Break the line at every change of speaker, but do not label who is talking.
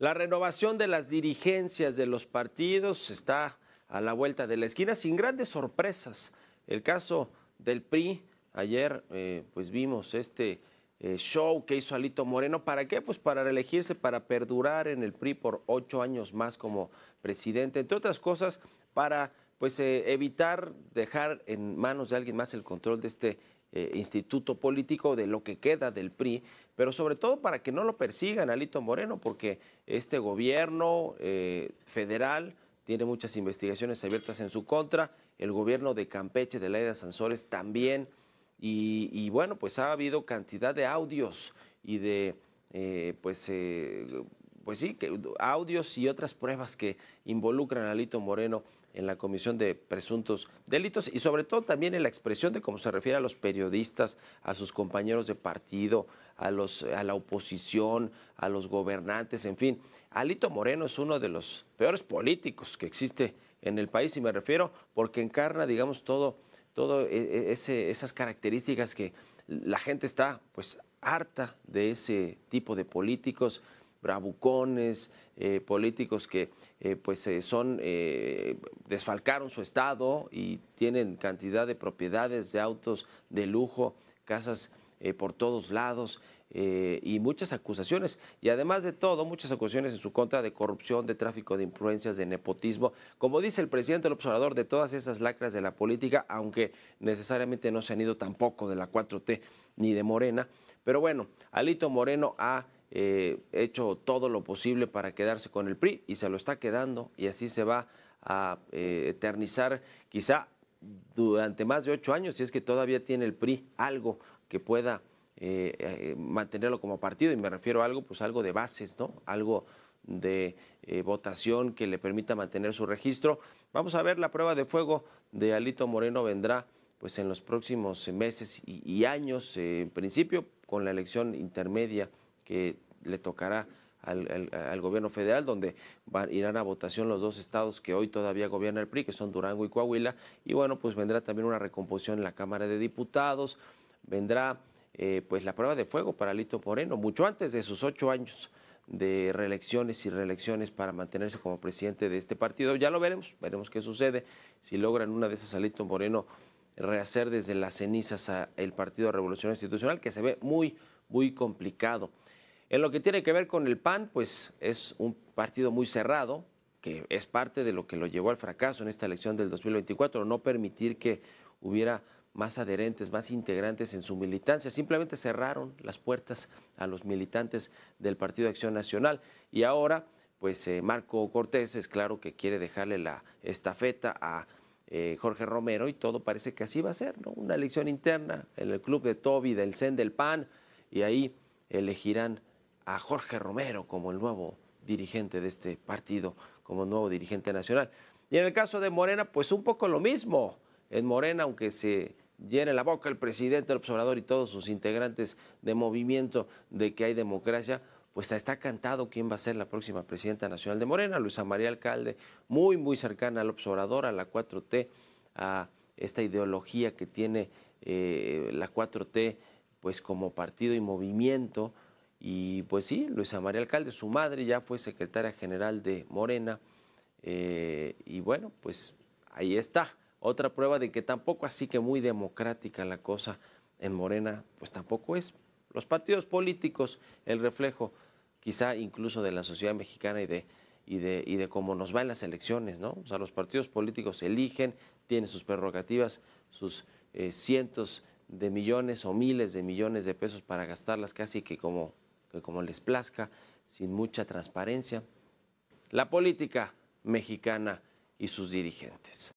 La renovación de las dirigencias de los partidos está a la vuelta de la esquina sin grandes sorpresas. El caso del PRI, ayer eh, pues vimos este eh, show que hizo Alito Moreno. ¿Para qué? Pues para reelegirse, para perdurar en el PRI por ocho años más como presidente. Entre otras cosas, para pues eh, evitar dejar en manos de alguien más el control de este eh, instituto político de lo que queda del PRI, pero sobre todo para que no lo persigan a Moreno, porque este gobierno eh, federal tiene muchas investigaciones abiertas en su contra, el gobierno de Campeche de Laida Sansores también, y, bueno, pues ha habido cantidad de audios y de, eh, pues, pues sí, que, audios y otras pruebas que involucran a Alito Moreno en la comisión de presuntos delitos y sobre todo también en la expresión de cómo se refiere a los periodistas, a sus compañeros de partido, a, los, a la oposición, a los gobernantes, en fin. Alito Moreno es uno de los peores políticos que existe en el país y me refiero porque encarna, digamos, todo, todo e, e, esas características que la gente está pues harta de ese tipo de políticos bravucones, eh, políticos que eh, pues eh, son desfalcaron su estado y tienen cantidad de propiedades de autos de lujo, casas por todos lados y muchas acusaciones y además de todo muchas acusaciones en su contra de corrupción, de tráfico de influencias, de nepotismo, como dice el presidente el observador de todas esas lacras de la política, aunque necesariamente no se han ido tampoco de la 4T ni de Morena, pero bueno, Alito Moreno ha eh, hecho todo lo posible para quedarse con el PRI y se lo está quedando y así se va a eh, eternizar quizá durante más de ocho años, si es que todavía tiene el PRI algo que pueda eh, mantenerlo como partido, y me refiero a algo, pues algo de bases, ¿no? Algo de votación que le permita mantener su registro. Vamos a ver la prueba de fuego de Alito Moreno vendrá pues en los próximos meses y, años, en principio con la elección intermedia que le tocará al, gobierno federal, donde irán a votación los dos estados que hoy todavía gobierna el PRI, que son Durango y Coahuila. Y bueno, pues vendrá también una recomposición en la Cámara de Diputados, vendrá eh, pues la prueba de fuego para Lito Moreno, mucho antes de sus ocho años de reelecciones y reelecciones para mantenerse como presidente de este partido. Ya lo veremos, veremos qué sucede, si logran una de esas a Lito Moreno rehacer desde las cenizas al el Partido Revolución Institucional, que se ve muy, muy complicado. En lo que tiene que ver con el PAN, pues es un partido muy cerrado, que es parte de lo que lo llevó al fracaso en esta elección del 2024, no permitir que hubiera más adherentes, más integrantes en su militancia. Simplemente cerraron las puertas a los militantes del Partido de Acción Nacional. Y ahora, pues eh, Marco Cortés es claro que quiere dejarle la estafeta a eh, Jorge Romero y todo parece que así va a ser, ¿no? Una elección interna en el club de Toby, del CEN, del PAN, y ahí elegirán a Jorge Romero como el nuevo dirigente de este partido, como nuevo dirigente nacional. Y en el caso de Morena, pues un poco lo mismo. En Morena, aunque se llene la boca el presidente, el observador y todos sus integrantes de movimiento de que hay democracia, pues está cantado quién va a ser la próxima presidenta nacional de Morena, Luisa María Alcalde, muy, muy cercana al observador, a la 4T, a esta ideología que tiene eh, la 4T, pues como partido y movimiento, y pues sí, Luisa María Alcalde, su madre ya fue secretaria general de Morena. Eh, y bueno, pues ahí está. Otra prueba de que tampoco así que muy democrática la cosa en Morena, pues tampoco es. Los partidos políticos, el reflejo quizá incluso de la sociedad mexicana y de, y de, y de cómo nos van las elecciones, ¿no? O sea, los partidos políticos eligen, tienen sus prerrogativas, sus eh, cientos de millones o miles de millones de pesos para gastarlas casi que como que como les plazca, sin mucha transparencia, la política mexicana y sus dirigentes.